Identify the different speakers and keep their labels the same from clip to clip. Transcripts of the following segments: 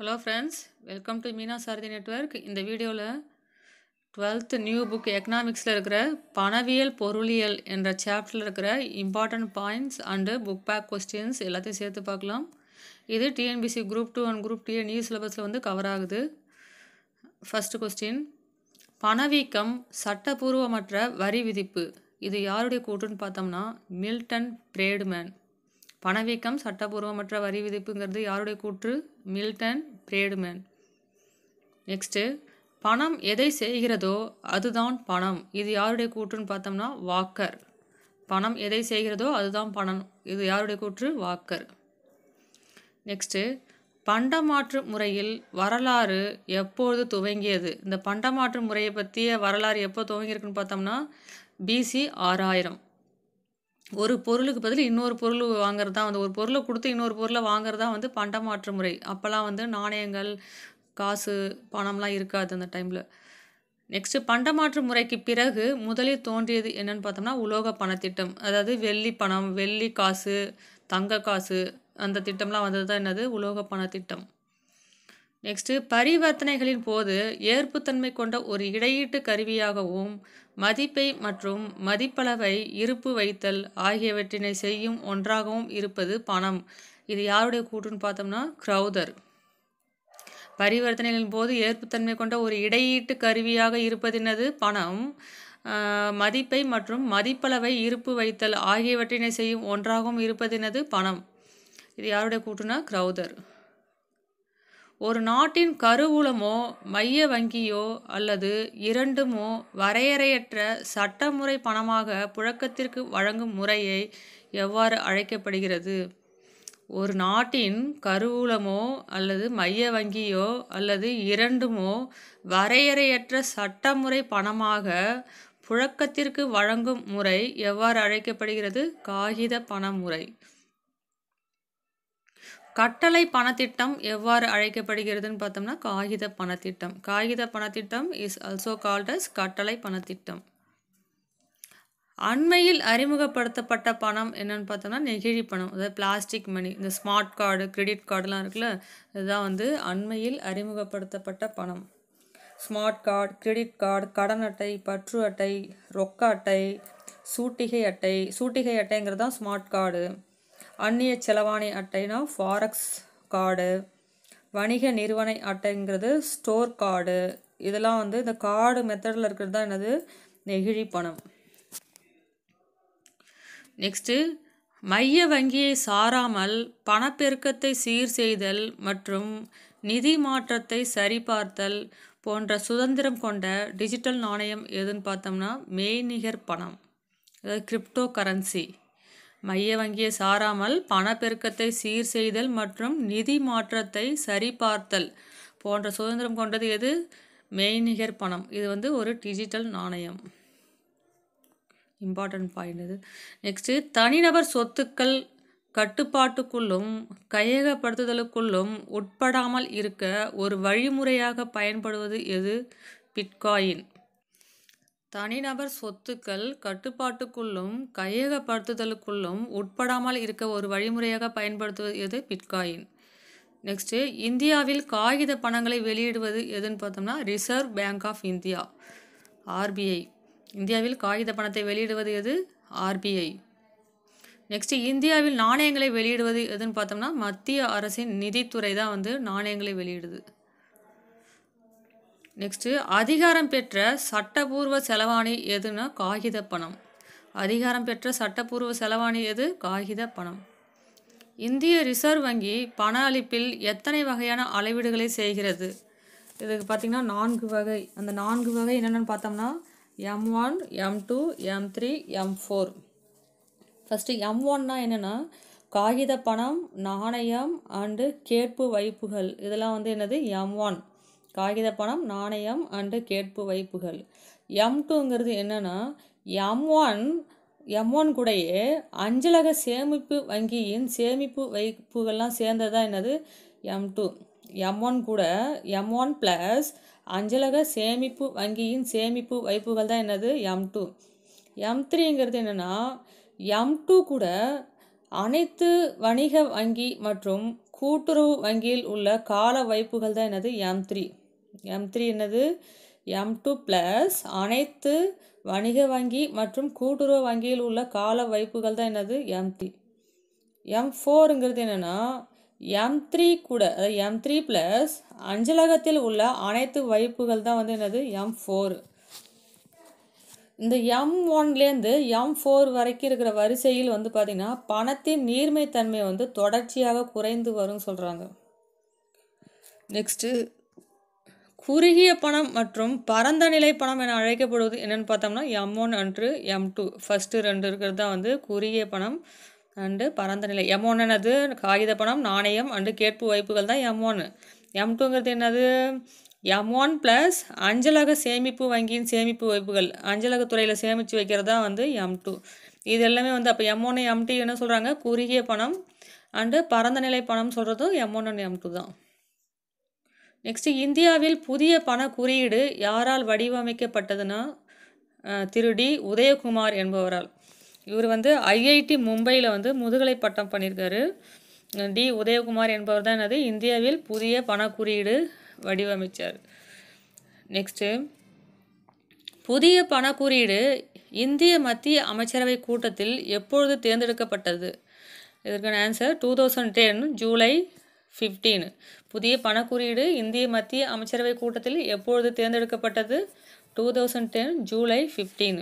Speaker 1: hello friends welcome to Meena Sarathi network இந்த வீடியோவில் twelfth new book எக்கனாமிக்ஸில் இருக்கிற பணவியல் பொருளியல் என்ற சாப்டரில் இருக்கிற important points and book back questions எல்லாத்தையும் சேர்த்து பார்க்கலாம் இது TNPSC group two and group two A new சிலபஸில் வந்து கவர் ஆகுது ஃபஸ்ட்டு கொஸ்டின் பணவீக்கம் சட்டபூர்வமற்ற வரி விதிப்பு இது யாருடைய கூட்டுன்னு பார்த்தோம்னா மில்டன் பிரேடுமேன் பணவீக்கம் சட்டபூர்வமற்ற வரி விதிப்புங்கிறது யாருடைய கூற்று மில்டன் பிரேடுமேன் நெக்ஸ்ட்டு பணம் எதை செய்கிறதோ அதுதான் பணம் இது யாருடைய கூற்றுன்னு பார்த்தோம்னா வாக்கர் பணம் எதை செய்கிறதோ அதுதான் பணம் இது யாருடைய கூற்று வாக்கர் நெக்ஸ்ட்டு பண்டமாற்று முறையில் வரலாறு எப்பொழுது துவங்கியது இந்த பண்டமாற்று முறையை பற்றிய வரலாறு எப்போ துவங்கியிருக்குன்னு பார்த்தோம்னா பிசி ஆறாயிரம் ஒரு பொருளுக்கு பதில் இன்னொரு பொருள் வாங்குறது தான் வந்து ஒரு பொருளை கொடுத்து இன்னொரு பொருளை வாங்குறது தான் வந்து பண்டமாற்று முறை அப்போல்லாம் வந்து நாணயங்கள் காசு பணம்லாம் இருக்காது அந்த டைமில் நெக்ஸ்ட்டு பண்டமாற்று முறைக்கு பிறகு முதலில் தோன்றியது என்னென்னு பார்த்தோம்னா உலோக பணத்திட்டம் அதாவது வெள்ளி பணம் வெள்ளி காசு தங்க காசு அந்த திட்டம்லாம் வந்தது தான் என்னது உலோக பணத்திட்டம் நெக்ஸ்ட்டு பரிவர்த்தனைகளின் போது ஏற்புத்தன்மை கொண்ட ஒரு இடையீட்டு கருவியாகவும் மதிப்பை மற்றும் மதிப்பளவை இருப்பு வைத்தல் ஆகியவற்றினை செய்யும் ஒன்றாகவும் இருப்பது பணம் இது யாருடைய கூட்டுன்னு பார்த்தோம்னா க்ரௌதர் பரிவர்த்தனைகளின் போது ஏற்புத்தன்மை கொண்ட ஒரு இடையீட்டு கருவியாக இருப்பதினது பணம் மதிப்பை மற்றும் மதிப்பளவை இருப்பு வைத்தல் ஆகியவற்றினை செய்யும் ஒன்றாகவும் இருப்பதினது பணம் இது யாருடைய கூட்டுனா க்ரௌதர் ஒரு நாட்டின் கருவூலமோ மைய வங்கியோ அல்லது இரண்டுமோ வரையறையற்ற சட்டமுறை பணமாக புழக்கத்திற்கு வழங்கும் முறையை எவ்வாறு அழைக்கப்படுகிறது ஒரு நாட்டின் கருவூலமோ அல்லது மைய வங்கியோ அல்லது இரண்டுமோ வரையறையற்ற சட்டமுறை பணமாக புழக்கத்திற்கு வழங்கும் முறை எவ்வாறு அழைக்கப்படுகிறது காகித பண முறை கட்டளை பணத்திட்டம் எவ்வாறு அழைக்கப்படுகிறதுன்னு பார்த்தோம்னா காகித பணத்திட்டம் காகித பணத்திட்டம் இஸ் ஆல்சோ கால்ட் அஸ் கட்டளை பணத்திட்டம் அண்மையில் அறிமுகப்படுத்தப்பட்ட பணம் என்னென்னு பார்த்தோம்னா நெகிழி பணம் அதாவது பிளாஸ்டிக் மணி இந்த ஸ்மார்ட் கார்டு கிரெடிட் கார்டுலாம் இருக்குல்ல இதுதான் வந்து அண்மையில் அறிமுகப்படுத்தப்பட்ட பணம் ஸ்மார்ட் கார்டு கிரெடிட் கார்டு கடன் அட்டை பற்று அட்டை ரொக்க அட்டை சூட்டிகை அட்டை சூட்டிகை அட்டைங்கிறது தான் ஸ்மார்ட் கார்டு அந்நிய செலவாணி அட்டைனா ஃபாரக்ஸ் கார்டு வணிக நிறுவன அட்டைங்கிறது ஸ்டோர் கார்டு இதெல்லாம் வந்து இந்த கார்டு மெத்தடில் இருக்கிறது தான் என்னது நெகிழி பணம் நெக்ஸ்ட்டு மைய வங்கியை சாராமல் பணப்பெருக்கத்தை சீர் செய்தல் மற்றும் நிதி மாற்றத்தை சரிபார்த்தல் போன்ற சுதந்திரம் கொண்ட டிஜிட்டல் நாணயம் எதுன்னு பார்த்தோம்னா மெய்நிகர் பணம் அதாவது கிரிப்டோ கரன்சி மைய வங்கியை சாராமல் பணப்பெருக்கத்தை சீர் செய்தல் மற்றும் நிதி மாற்றத்தை சரிபார்த்தல் போன்ற சுதந்திரம் கொண்டது எது மெய்நிகர் பணம் இது வந்து ஒரு டிஜிட்டல் நாணயம் இம்பார்ட்டன்ட் பாயிண்ட் இது நெக்ஸ்ட்டு தனிநபர் சொத்துக்கள் கட்டுப்பாட்டுக்குள்ளும் கையகப்படுத்துதலுக்குள்ளும் உட்படாமல் இருக்க ஒரு வழிமுறையாக பயன்படுவது எது பிட்காயின் தனிநபர் சொத்துக்கள் கட்டுப்பாட்டுக்குள்ளும் கையகப்படுத்துதலுக்குள்ளும் உட்படாமல் இருக்க ஒரு வழிமுறையாக பயன்படுத்துவது எது பிட்காயின் நெக்ஸ்ட்டு இந்தியாவில் காகித பணங்களை வெளியிடுவது எதுன்னு பார்த்தோம்னா Reserve Bank of India RBI இந்தியாவில் காகித பணத்தை வெளியிடுவது எது ஆர்பிஐ நெக்ஸ்ட்டு இந்தியாவில் நாணயங்களை வெளியிடுவது எதுன்னு பார்த்தோம்னா மத்திய அரசின் நிதித்துறை தான் வந்து நாணயங்களை வெளியிடுது நெக்ஸ்ட்டு அதிகாரம் பெற்ற சட்டபூர்வ செலவாணி எதுன்னா காகித பணம் அதிகாரம் பெற்ற சட்டப்பூர்வ செலவாணி எது காகித பணம் இந்திய ரிசர்வ் வங்கி பண அளிப்பில் எத்தனை வகையான அளவீடுகளை செய்கிறது இதுக்கு பார்த்திங்கன்னா நான்கு வகை அந்த நான்கு வகை என்னென்னு பார்த்தோம்னா M one M two M three M four first M ஒன்னா என்னென்னா காகித பணம் நாணயம் அண்டு கேட்பு வைப்புகள் இதெல்லாம் வந்து என்னது எம் ஒன் காகித பணம் நாணயம் அண்டு கேட்பு வைப்புகள் எம் டூங்கிறது என்னென்னா எம் ஒன் எம் ஒன் கூடயே அஞ்சலக சேமிப்பு வங்கியின் சேமிப்பு வைப்புகள்லாம் சேர்ந்தது தான் என்னது எம் டூ எம் ஒன் கூட எம் ஒன் ப்ளஸ் அஞ்சலக சேமிப்பு வங்கியின் சேமிப்பு வைப்புகள் தான் என்னது எம் டூ எம் த்ரீங்கிறது என்னென்னா எம் டூ கூட அனைத்து வணிக வங்கி மற்றும் கூட்டுறவு வங்கியில் உள்ள கால வைப்புகள் தான் என்னது எம் த்ரீ எம் த்ரீ என்னது எம் டூ ப்ளஸ் அனைத்து வணிக வங்கி மற்றும் கூட்டுறவு வங்கியில் உள்ள கால வைப்புகள் தான் என்னது எம் த்ரீ எம் ஃபோருங்கிறது என்னென்னா எம் த்ரீ கூட அதாவது எம் த்ரீ ப்ளஸ் அஞ்சலகத்தில் உள்ள அனைத்து வைப்புகள் தான் வந்து என்னது எம் ஃபோர் இந்த எம் ஒன்லேருந்து எம் ஃபோர் வரைக்கும் இருக்கிற வரிசையில் வந்து பார்த்திங்கன்னா பணத்தின் நீர்மைத்தன்மை வந்து தொடர்ச்சியாக குறைந்து வரும்னு சொல்கிறாங்க நெக்ஸ்ட்டு குறுகிய பணம் மற்றும் பரந்த நிலை பணம் என அழைக்கப்படுவது என்னென்னு பார்த்தோம்னா எம் ஒன் அன்று எம் டூ ஃபஸ்ட்டு ரெண்டு இருக்கிறது தான் வந்து குறுகிய பணம் அண்டு பரந்த நிலை எம் ஒன் என்னது காகித பணம் நாணயம் அண்டு கேட்பு வைப்புகள் தான் எம் ஒன் எம் டூங்கிறது என்னது எம் ஒன் ப்ளஸ் அஞ்சலக சேமிப்பு வங்கியின் சேமிப்பு வைப்புகள் துறையில் சேமித்து வைக்கிறது தான் வந்து எம் டூ இது எல்லாமே வந்து அப்போ எம் ஒன் எம் டூ என்ன சொல்கிறாங்க குறுகிய பணம் அண்டு பரந்த நிலை பணம் சொல்கிறதும் M one and M two தான் நெக்ஸ்ட் இந்தியாவில் புதிய பண குறியீடு யாரால் வடிவமைக்கப்பட்டதுன்னா திரு டி உதயகுமார் என்பவரால் இவர் வந்து ஐஐடி மும்பையில் வந்து முதுகலை பட்டம் பண்ணியிருக்காரு டி உதயகுமார் என்பவர் தான் அது இந்தியாவில் புதிய பண குறியீடு வடிவமைத்தார் நெக்ஸ்ட்டு புதிய பண குறியீடு இந்திய மத்திய அமைச்சரவை கூட்டத்தில் எப்பொழுது தேர்ந்தெடுக்கப்பட்டது இதற்கான answer two thousand ten July fifteen புதிய பணக்குறியீடு இந்திய மத்திய அமைச்சரவை கூட்டத்தில் எப்பொழுது தேர்ந்தெடுக்கப்பட்டது two thousand ten July fifteen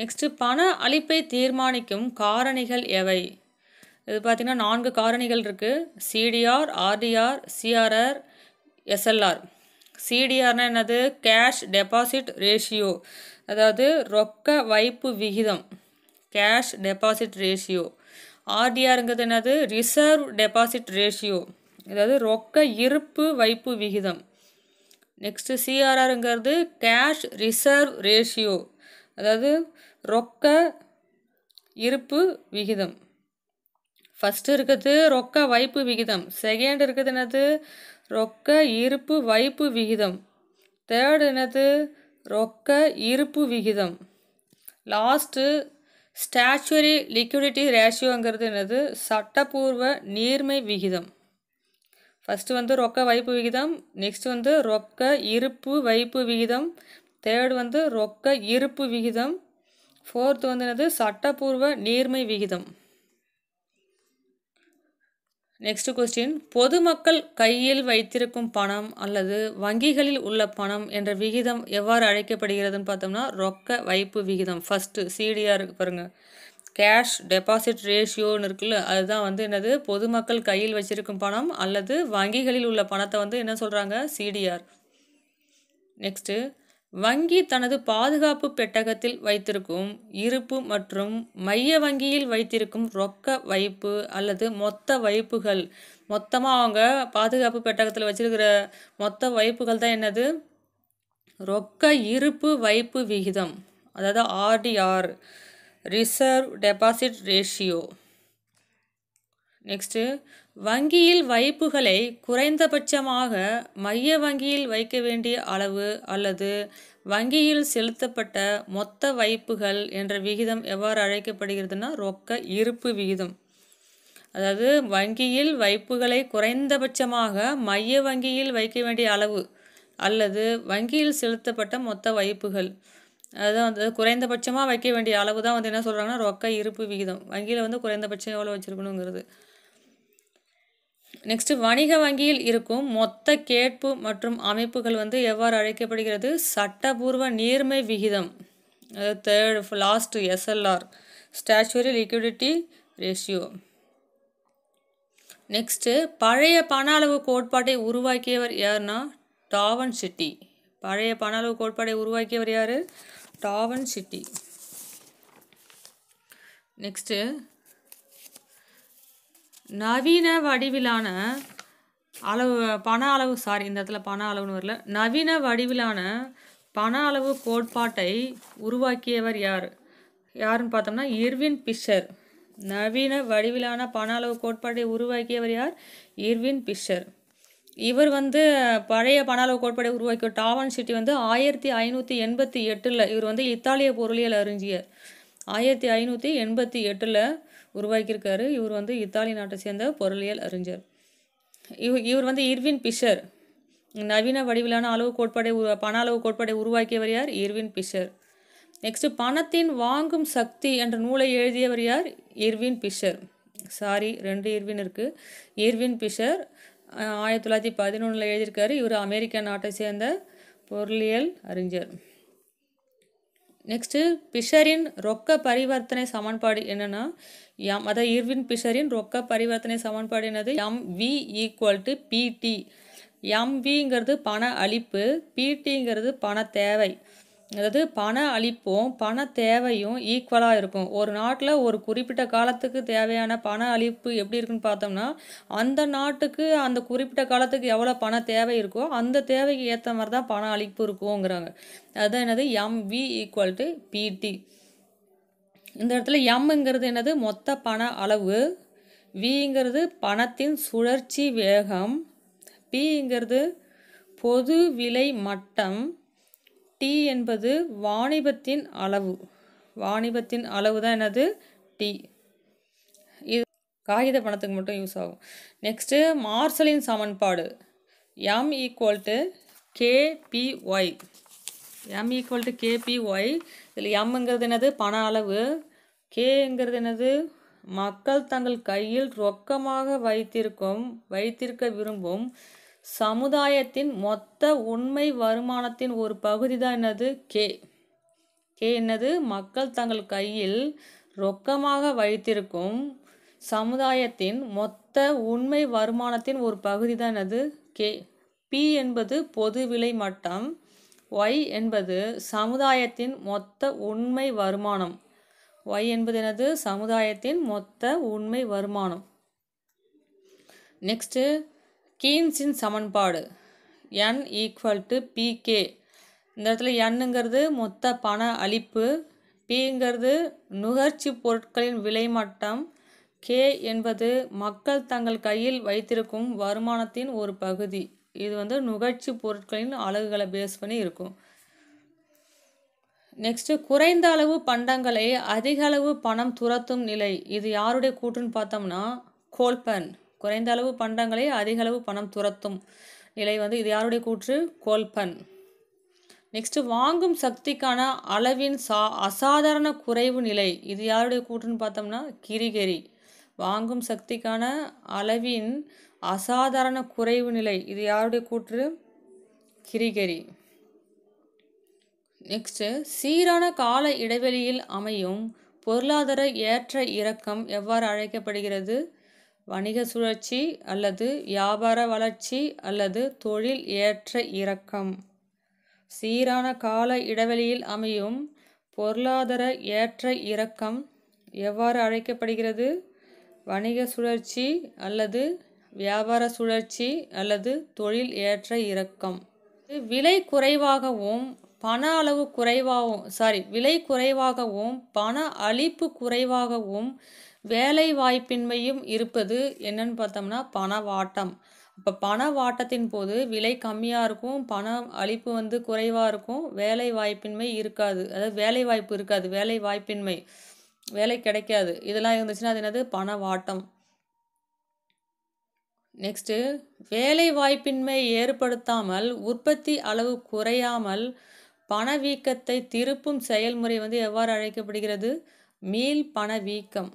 Speaker 1: next பண அளிப்பை தீர்மானிக்கும் காரணிகள் எவை இது பார்த்திங்கன்னா நான்கு காரணிகள் இருக்குது சிடிஆர் ஆர்டிஆர் சிஆர்ஆர் எஸ்எல்ஆர் சிடிஆர்னால் என்னது கேஷ் டெபாசிட் ரேஷியோ அதாவது ரொக்க வைப்பு விகிதம் கேஷ் டெபாசிட் ரேஷியோ ஆர்டிஆருங்கிறது என்னது ரிசர்வ் டெபாசிட் ரேஷியோ அதாவது ரொக்க இருப்பு வைப்பு விகிதம் நெக்ஸ்ட்டு சிஆர்ஆருங்கிறது கேஷ் ரிசர்வ் ரேஷியோ அதாவது ரொக்க இருப்பு விகிதம் ஃபஸ்ட்டு இருக்கிறது ரொக்க வைப்பு விகிதம் செகண்ட் இருக்கிறது என்னது ரொக்க இருப்பு வைப்பு விகிதம் தேர்டு என்னது ரொக்க இருப்பு விகிதம் லாஸ்ட்டு ஸ்டாச்சுவரி லிக்விடிட்டி ரேஷியோங்கிறது என்னது சட்டப்பூர்வ நீர்மை விகிதம் ஃபஸ்ட்டு வந்து ரொக்க வைப்பு விகிதம் நெக்ஸ்ட் வந்து ரொக்க இருப்பு வைப்பு விகிதம் தேர்டு வந்து ரொக்க இருப்பு விகிதம் ஃபோர்த்து வந்து என்னது சட்டப்பூர்வ நீர்மை விகிதம் நெக்ஸ்ட் கொஸ்டின் பொதுமக்கள் கையில் வைத்திருக்கும் பணம் அல்லது வங்கிகளில் உள்ள பணம் என்ற விகிதம் எவ்வாறு அழைக்கப்படுகிறதுன்னு பார்த்தோம்னா ரொக்க வைப்பு விகிதம் ஃபஸ்ட்டு சிடிஆர் இருக்கு பாருங்கள் கேஷ் டெபாசிட் ரேஷியோன்னு இருக்குல்ல அதுதான் வந்து என்னது பொதுமக்கள் கையில் வச்சிருக்கும் பணம் அல்லது வங்கிகளில் உள்ள பணத்தை வந்து என்ன சொல்கிறாங்க சிடிஆர் நெக்ஸ்ட்டு வங்கி தனது பாதுகாப்பு பெட்டகத்தில் வைத்திருக்கும் இருப்பு மற்றும் மைய வங்கியில் வைத்திருக்கும் ரொக்க வைப்பு அல்லது மொத்த வைப்புகள் மொத்தமாக அவங்க பாதுகாப்பு பெட்டகத்தில் வச்சிருக்கிற மொத்த வைப்புகள் தான் என்னது ரொக்க இருப்பு வைப்பு விகிதம் அதாவது RDR reserve deposit ratio next வங்கியில் வைப்புகளை குறைந்தபட்சமாக மைய வங்கியில் வைக்க வேண்டிய அளவு அல்லது வங்கியில் செலுத்தப்பட்ட மொத்த வைப்புகள் என்ற விகிதம் எவ்வாறு அழைக்கப்படுகிறதுனா ரொக்க இருப்பு விகிதம் அதாவது வங்கியில் வைப்புகளை குறைந்தபட்சமாக மைய வங்கியில் வைக்க வேண்டிய அளவு அல்லது வங்கியில் செலுத்தப்பட்ட மொத்த வைப்புகள் அதுதான் வந்து குறைந்தபட்சமாக வைக்க வேண்டிய அளவு தான் வந்து என்ன சொல்கிறாங்கன்னா ரொக்க இருப்பு விகிதம் வங்கியில் வந்து குறைந்தபட்சம் எவ்வளோ வச்சுருக்கணுங்கிறது நெக்ஸ்ட்டு வணிக வங்கியில் இருக்கும் மொத்த கேட்பு மற்றும் அமைப்புகள் வந்து எவ்வாறு அழைக்கப்படுகிறது சட்டபூர்வ நீர்மை விகிதம் அதாவது third last SLR statutory liquidity ratio next பழைய பண அளவு கோட்பாட்டை உருவாக்கியவர் யார்னா டாவன் சிட்டி பழைய பண அளவு கோட்பாட்டை உருவாக்கியவர் யார் டாவன் சிட்டி நெக்ஸ்ட்டு நவீன வடிவிலான அளவு பண அளவு சாரி இந்த இடத்துல பண அளவுன்னு வரல நவீன வடிவிலான பண அளவு கோட்பாட்டை உருவாக்கியவர் யார் யாருன்னு பார்த்தோம்னா இர்வின் பிஷர் நவீன வடிவிலான பண அளவு கோட்பாட்டை உருவாக்கியவர் யார் இர்வின் பிஷர் இவர் வந்து பழைய பண அளவு கோட்பாட்டை உருவாக்கிய டாவான் சிட்டி வந்து ஆயிரத்தி ஐநூற்றி எண்பத்தி எட்டில் இவர் வந்து இத்தாலிய பொருளியல் அறிஞ்சியர் ஆயிரத்தி ஐநூற்றி எண்பத்தி எட்டில் உருவாக்கியிருக்காரு இவர் வந்து இத்தாலி நாட்டை சேர்ந்த பொருளியல் அறிஞர் இவ் இவர் வந்து இர்வின் பிஷர் நவீன வடிவிலான அளவு கோட்பாடை பண அளவு கோட்பாடை உருவாக்கியவர் யார் இர்வின் பிஷர் நெக்ஸ்ட் பணத்தின் வாங்கும் சக்தி என்ற நூலை எழுதியவர் யார் இர்வின் பிஷர் சாரி ரெண்டு இர்வின் இருக்குது இர்வின் பிஷர் ஆயிரத்தி தொள்ளாயிரத்தி பதினொன்றில் எழுதியிருக்காரு இவர் அமெரிக்க நாட்டை சேர்ந்த பொருளியல் அறிஞர் நெக்ஸ்ட்டு பிஷரின் ரொக்க பரிவர்த்தனை சமன்பாடு என்னென்னா எம் அதாவது இர்வின் பிஷரின் ரொக்க பரிவர்த்தனை சமன்பாடு என்னது எம் வி ஈக்குவல் டு பிடி எம்விங்கிறது பண அளிப்பு பிடிங்கிறது பண தேவை அதாவது பண அளிப்பும் பண தேவையும் ஈக்குவலாக இருக்கும் ஒரு நாட்டில் ஒரு குறிப்பிட்ட காலத்துக்கு தேவையான பண அளிப்பு எப்படி இருக்குன்னு பார்த்தோம்னா அந்த நாட்டுக்கு அந்த குறிப்பிட்ட காலத்துக்கு எவ்வளோ பண தேவை இருக்கோ அந்த தேவைக்கு ஏற்ற மாதிரி தான் பண அளிப்பு இருக்குங்கிறாங்க அதுதான் என்னது எம்வி ஈக்குவல் டு பிடி இந்த இடத்துல எம்ங்கிறது என்னது மொத்த பண அளவு விங்கிறது பணத்தின் சுழற்சி வேகம் பிங்கிறது பொது விலை மட்டம் டி என்பது வாணிபத்தின் அளவு வாணிபத்தின் அளவு தான் என்னது டி இது காகித பணத்துக்கு மட்டும் யூஸ் ஆகும் நெக்ஸ்ட்டு மார்சலின் சமன்பாடு M equal to KPY M equal to KPY இதில் எம்ங்கிறது என்னது பண அளவு கேங்கிறது என்னது மக்கள் தங்கள் கையில் ரொக்கமாக வைத்திருக்கும் வைத்திருக்க விரும்பும் சமுதாயத்தின் மொத்த உண்மை வருமானத்தின் ஒரு பகுதி தான் என்னது கே கே என்னது மக்கள் தங்கள் கையில் ரொக்கமாக வைத்திருக்கும் சமுதாயத்தின் மொத்த உண்மை வருமானத்தின் ஒரு பகுதி தான் அது கே பி என்பது பொது விலை மட்டம் ஒய் என்பது சமுதாயத்தின் மொத்த உண்மை வருமானம் ஒய் என்பது எனது சமுதாயத்தின் மொத்த உண்மை வருமானம் நெக்ஸ்ட்டு கீன்ஸின் சமன்பாடு என் ஈக்குவல் டு பிகே இந்த இடத்துல எண்ணுங்கிறது மொத்த பண அளிப்பு பிங்கிறது நுகர்ச்சி பொருட்களின் விலை மட்டம் கே என்பது மக்கள் தங்கள் கையில் வைத்திருக்கும் வருமானத்தின் ஒரு பகுதி இது வந்து நுகர்ச்சி பொருட்களின் அழகுகளை பேஸ் பண்ணி இருக்கும் நெக்ஸ்ட்டு குறைந்த அளவு பண்டங்களை அதிக அளவு பணம் துரத்தும் நிலை இது யாருடைய கூற்றுன்னு பார்த்தோம்னா கோல்பன் குறைந்த அளவு பண்டங்களை அதிக அளவு பணம் துரத்தும் நிலை வந்து இது யாருடைய கூற்று கோல்பன் நெக்ஸ்ட் வாங்கும் சக்திக்கான அளவின் சா அசாதாரண குறைவு நிலை இது யாருடைய கூற்றுன்னு பார்த்தோம்னா கிரிகெரி வாங்கும் சக்திக்கான அளவின் அசாதாரண குறைவு நிலை இது யாருடைய கூற்று கிரிகெரி நெக்ஸ்ட்டு சீரான கால இடைவெளியில் அமையும் பொருளாதார ஏற்ற இறக்கம் எவ்வாறு அழைக்கப்படுகிறது வணிக சுழற்சி அல்லது வியாபார வளர்ச்சி அல்லது தொழில் ஏற்ற இறக்கம் சீரான கால இடைவெளியில் அமையும் பொருளாதார ஏற்ற இறக்கம் எவ்வாறு அழைக்கப்படுகிறது வணிக சுழற்சி அல்லது வியாபார சுழற்சி அல்லது தொழில் ஏற்ற இறக்கம் விலை குறைவாகவும் பண அளவு குறைவாகவும் சாரி விலை குறைவாகவும் பண அளிப்பு குறைவாகவும் வேலை வாய்ப்பின்மையும் இருப்பது என்னன்னு பார்த்தோம்னா பணவாட்டம் இப்போ பண வாட்டத்தின் போது விலை கம்மியாக இருக்கும் பணம் அளிப்பு வந்து குறைவாக இருக்கும் வேலை வாய்ப்பின்மை இருக்காது அதாவது வேலை வாய்ப்பு இருக்காது வேலை வாய்ப்பின்மை வேலை கிடைக்காது இதெல்லாம் இருந்துச்சுன்னா அது என்னது பணவாட்டம் நெக்ஸ்ட்டு வேலை வாய்ப்பின்மை ஏற்படுத்தாமல் உற்பத்தி அளவு குறையாமல் பணவீக்கத்தை திருப்பும் செயல்முறை வந்து எவ்வாறு அழைக்கப்படுகிறது மீள் பணவீக்கம்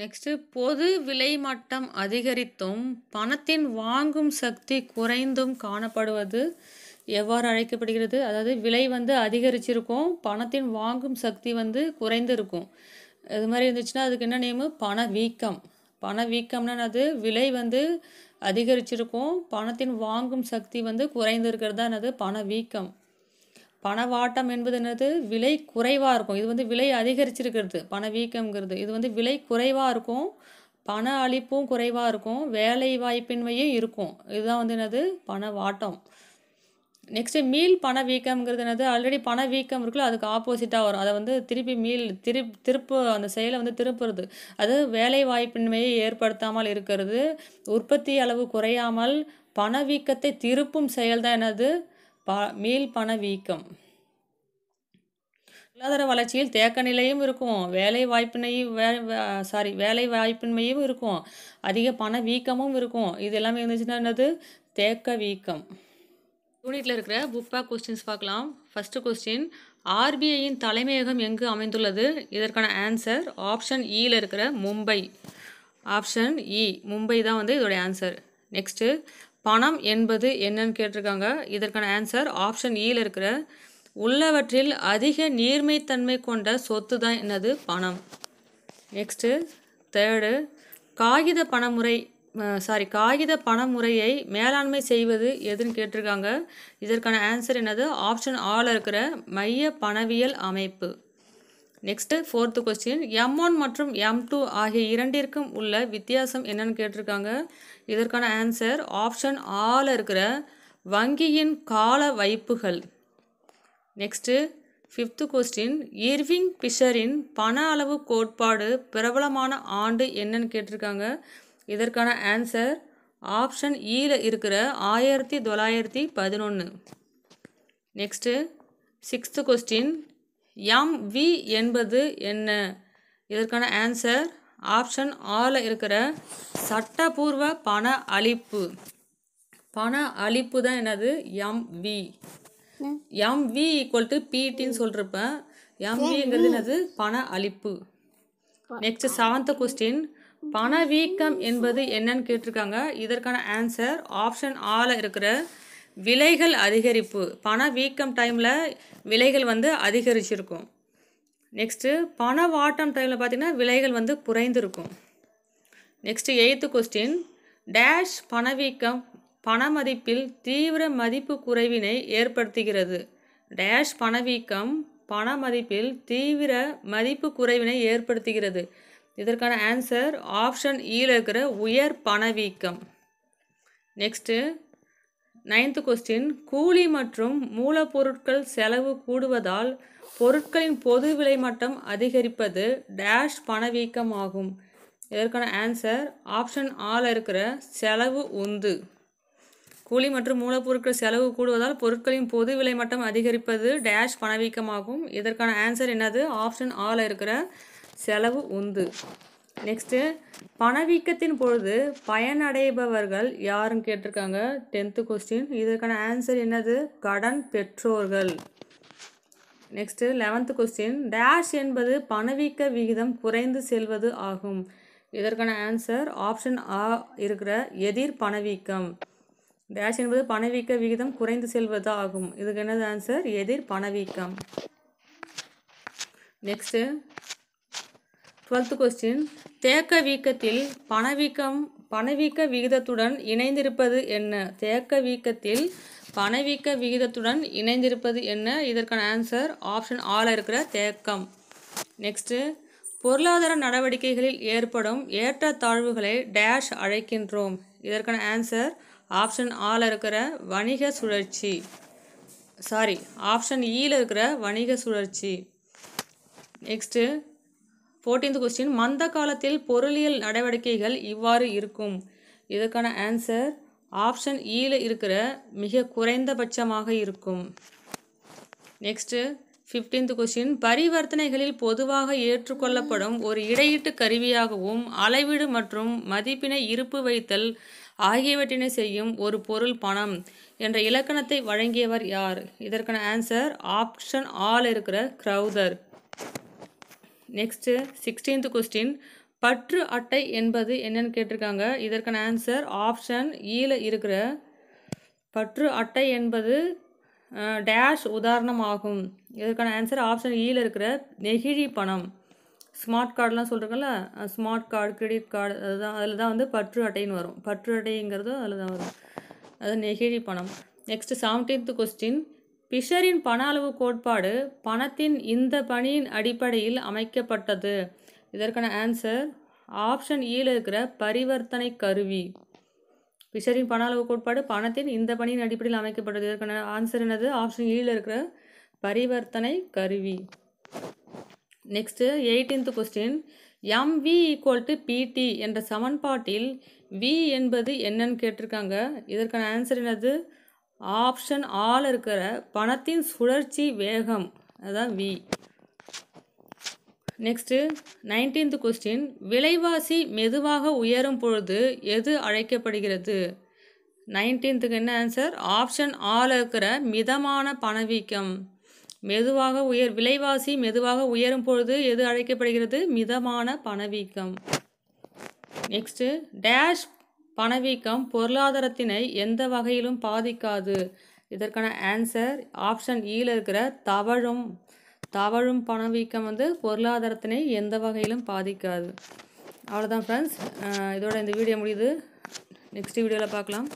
Speaker 1: நெக்ஸ்ட்டு பொது விலை மட்டம் அதிகரித்தும் பணத்தின் வாங்கும் சக்தி குறைந்தும் காணப்படுவது எவ்வாறு அழைக்கப்படுகிறது அதாவது விலை வந்து அதிகரிச்சிருக்கும் பணத்தின் வாங்கும் சக்தி வந்து குறைந்து இருக்கும் இது மாதிரி இருந்துச்சுன்னா அதுக்கு என்ன நேமு பண வீக்கம் பண வீக்கம்னா அது விலை வந்து அதிகரிச்சிருக்கும் பணத்தின் வாங்கும் சக்தி வந்து குறைந்திருக்கிறது தான் என்னது பண வீக்கம் பணவாட்டம் என்பது என்னது விலை குறைவாக இருக்கும் இது வந்து விலை அதிகரிச்சிருக்கிறது பணவீக்கம்ங்கிறது இது வந்து விலை குறைவாக இருக்கும் பண அளிப்பும் குறைவாக இருக்கும் வேலை வாய்ப்பின்மையும் இருக்கும் இதுதான் வந்து என்னது பணவாட்டம் நெக்ஸ்ட்டு மீள் பணவீக்கம்ங்கிறது என்னது ஆல்ரெடி பணவீக்கம் இருக்குல்ல அதுக்கு ஆப்போசிட்டாக வரும் அதை வந்து திருப்பி மீள் திரு திருப்பு அந்த செயலை வந்து திருப்புறது அது வேலை வாய்ப்பின்மையை ஏற்படுத்தாமல் இருக்கிறது உற்பத்தி அளவு குறையாமல் பணவீக்கத்தை திருப்பும் செயல் தான் என்னது மேல் மீள் பண வீக்கம் பொருளாதார வளர்ச்சியில் தேக்க நிலையும் இருக்கும் வேலை வாய்ப்பினையும் வே சாரி வேலை வாய்ப்பின்மையும் இருக்கும் அதிக பண வீக்கமும் இருக்கும் இது எல்லாமே இருந்துச்சுன்னா என்னது தேக்க வீக்கம் யூனிட்ல இருக்கிற புக் கொஸ்டின்ஸ் பார்க்கலாம் ஃபர்ஸ்ட் கொஸ்டின் ஆர்பிஐயின் தலைமையகம் எங்கு அமைந்துள்ளது இதற்கான ஆன்சர் ஆப்ஷன் இயில் இருக்கிற Mumbai option E e, Mumbai தான் வந்து இதோடைய ஆன்சர் நெக்ஸ்ட்டு பணம் என்பது என்னன்னு கேட்டிருக்காங்க இதற்கான ஆன்சர் ஆப்ஷன் ஈயில் இருக்கிற உள்ளவற்றில் அதிக நீர்மைத்தன்மை கொண்ட சொத்து தான் என்னது பணம் நெக்ஸ்ட்டு தேர்டு காகித பணமுறை சாரி காகித பணமுறையை மேலாண்மை செய்வது எதுன்னு கேட்டிருக்காங்க இதற்கான ஆன்சர் என்னது ஆப்ஷன் ஆல் இருக்கிற மைய பணவியல் அமைப்பு next fourth question M one மற்றும் எம் டூ ஆகிய இரண்டிற்கும் உள்ள வித்தியாசம் என்னன்னு கேட்டிருக்காங்க இதற்கான ஆன்சர் ஆப்ஷன் ஆல இருக்கிற வங்கியின் கால வைப்புகள் நெக்ஸ்ட்டு ஃபிஃப்த்து கொஸ்டின் இர்விங் பிஷரின் பண அளவு கோட்பாடு பிரபலமான ஆண்டு என்னன்னு கேட்டிருக்காங்க இதற்கான ஆன்சர் ஆப்ஷன் ஈல இருக்கிற ஆயிரத்தி தொள்ளாயிரத்தி பதினொன்று next sixth question M V என்பது என்ன இதற்கான ஆன்சர் ஆப்ஷன் ஆல இருக்கிற சட்டபூர்வ பண அளிப்பு பண அளிப்பு தான் என்னது எம்வி எம்வி ஈக்குவல் டு பிடின்னு சொல்கிறப்பேன் எம்விங்கிறது என்னது பண அளிப்பு நெக்ஸ்ட் செவன்த் கொஸ்டின் பணவீக்கம் என்பது என்னன்னு கேட்டிருக்காங்க இதற்கான ஆன்சர் ஆப்ஷன் ஆல இருக்கிற விலைகள் அதிகரிப்பு பண வீக்கம் டைமில் விலைகள் வந்து அதிகரிச்சிருக்கும் நெக்ஸ்ட்டு பண வாட்டம் டைமில் பார்த்திங்கன்னா விலைகள் வந்து குறைந்திருக்கும் நெக்ஸ்ட்டு எயித்து கொஸ்டின் டேஷ் பணவீக்கம் பண மதிப்பில் தீவிர மதிப்பு குறைவினை ஏற்படுத்துகிறது டேஷ் பணவீக்கம் பண மதிப்பில் தீவிர மதிப்பு குறைவினை ஏற்படுத்துகிறது இதற்கான ஆன்சர் ஆப்ஷன் ஈல இருக்கிற உயர் பணவீக்கம் நெக்ஸ்ட்டு நைன்த்து கொஸ்டின் கூலி மற்றும் மூலப்பொருட்கள் செலவு கூடுவதால் பொருட்களின் பொது விலை மட்டம் அதிகரிப்பது டேஷ் பணவீக்கம் ஆகும் இதற்கான ஆன்சர் ஆப்ஷன் ஆல இருக்கிற செலவு உந்து கூலி மற்றும் மூலப்பொருட்கள் செலவு கூடுவதால் பொருட்களின் பொது விலை மட்டம் அதிகரிப்பது டேஷ் பணவீக்கமாகும் இதற்கான ஆன்சர் என்னது ஆப்ஷன் ஆல இருக்கிற செலவு உந்து நெக்ஸ்ட்டு பணவீக்கத்தின் பொழுது பயனடைபவர்கள் யாருன்னு கேட்டிருக்காங்க டென்த்து கொஸ்டின் இதற்கான ஆன்சர் என்னது கடன் பெற்றோர்கள் நெக்ஸ்ட்டு லெவன்த்து கொஸ்டின் டேஷ் என்பது பணவீக்க விகிதம் குறைந்து செல்வது ஆகும் இதற்கான ஆன்சர் ஆப்ஷன் ஆ இருக்கிற எதிர் பணவீக்கம் டேஷ் என்பது பணவீக்க விகிதம் குறைந்து செல்வது ஆகும் இதுக்கு என்னது ஆன்சர் எதிர் பணவீக்கம் நெக்ஸ்ட்டு டுவெல்த் கொஸ்டின் தேக்க வீக்கத்தில் பணவீக்கம் பணவீக்க விகிதத்துடன் இணைந்திருப்பது என்ன தேக்க வீக்கத்தில் பணவீக்க விகிதத்துடன் இணைந்திருப்பது என்ன இதற்கான ஆன்சர் ஆப்ஷன் ஆல இருக்கிற தேக்கம் நெக்ஸ்ட்டு பொருளாதார நடவடிக்கைகளில் ஏற்படும் ஏற்றத்தாழ்வுகளை டேஷ் அழைக்கின்றோம் இதற்கான ஆன்சர் ஆப்ஷன் ஆல இருக்கிற வணிக சுழற்சி சாரி ஆப்ஷன் ஈயில் இருக்கிற வணிக சுழற்சி நெக்ஸ்ட்டு ஃபோர்டீன்த் கொஸ்டின் மந்த காலத்தில் பொருளியல் நடவடிக்கைகள் இவ்வாறு இருக்கும் இதற்கான ஆன்சர் ஆப்ஷன் ஈல இருக்கிற மிக குறைந்தபட்சமாக இருக்கும் நெக்ஸ்ட்டு ஃபிஃப்டீன்த் கொஸ்டின் பரிவர்த்தனைகளில் பொதுவாக ஏற்றுக்கொள்ளப்படும் ஒரு இடையீட்டு கருவியாகவும் அளவீடு மற்றும் மதிப்பினை இருப்பு வைத்தல் ஆகியவற்றினை செய்யும் ஒரு பொருள் பணம் என்ற இலக்கணத்தை வழங்கியவர் யார் இதற்கான ஆன்சர் ஆப்ஷன் ஆல் இருக்கிற க்ரௌதர் நெக்ஸ்ட்டு சிக்ஸ்டீன்த் கொஸ்டின் பற்று அட்டை என்பது என்னன்னு கேட்டிருக்காங்க இதற்கான ஆன்சர் ஆப்ஷன் ஈல இருக்கிற பற்று அட்டை என்பது டேஷ் உதாரணமாகும் இதற்கான ஆன்சர் ஆப்ஷன் ஈல இருக்கிற நெகிழி பணம் ஸ்மார்ட் கார்டெலாம் சொல்கிறாங்கல்ல ஸ்மார்ட் கார்டு கிரெடிட் கார்டு அதுதான் அதில் தான் வந்து பற்று அட்டைன்னு வரும் பற்று அட்டைங்கிறது அதில் தான் வரும் அது நெகிழி பணம் நெக்ஸ்ட் செவன்டீன்த் கொஸ்டின் பிஷரின் பண அளவு கோட்பாடு பணத்தின் இந்த பணியின் அடிப்படையில் அமைக்கப்பட்டது இதற்கான ஆன்சர் ஆப்ஷன் ஈல இருக்கிற பரிவர்த்தனை கருவி பிஷரின் பண அளவு கோட்பாடு பணத்தின் இந்த பணியின் அடிப்படையில் அமைக்கப்பட்டது இதற்கான ஆன்சர் என்னது ஆப்ஷன் ஈல e இருக்கிற பரிவர்த்தனை கருவி next eighteenth question M V equal to PT என்ற சமன்பாட்டில் வி என்பது என்னன்னு கேட்டிருக்காங்க இதற்கான ஆன்சர் என்னது ஆப்ஷன் ஆல் இருக்கிற பணத்தின் சுழற்சி வேகம் அதான் வி நெக்ஸ்ட்டு நைன்டீன்த் கொஸ்டின் விலைவாசி மெதுவாக உயரும் பொழுது எது அழைக்கப்படுகிறது நைன்டீன்த்துக்கு என்ன ஆன்சர் ஆப்ஷன் ஆல் இருக்கிற மிதமான பணவீக்கம் மெதுவாக உயர் விலைவாசி மெதுவாக உயரும் பொழுது எது அழைக்கப்படுகிறது மிதமான பணவீக்கம் நெக்ஸ்ட்டு டேஷ் பணவீக்கம் பொருளாதாரத்தினை எந்த வகையிலும் பாதிக்காது இதற்கான ஆன்சர் ஆப்ஷன் ஈல e இருக்கிற தவழும் தவழும் பணவீக்கம் வந்து பொருளாதாரத்தினை எந்த வகையிலும் பாதிக்காது அவ்வளோதான் ஃப்ரெண்ட்ஸ் இதோட இந்த வீடியோ முடியுது நெக்ஸ்ட் வீடியோவில் பார்க்கலாம்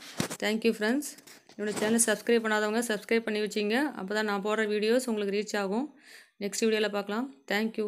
Speaker 1: தேங்க்யூ ஃப்ரெண்ட்ஸ் என்னோடய சேனல் சப்ஸ்கிரைப் பண்ணாதவங்க சப்ஸ்கிரைப் பண்ணி வச்சிங்க அப்போ தான் நான் போடுற வீடியோஸ் உங்களுக்கு ரீச் ஆகும் நெக்ஸ்ட் வீடியோவில் பார்க்கலாம் தேங்க்யூ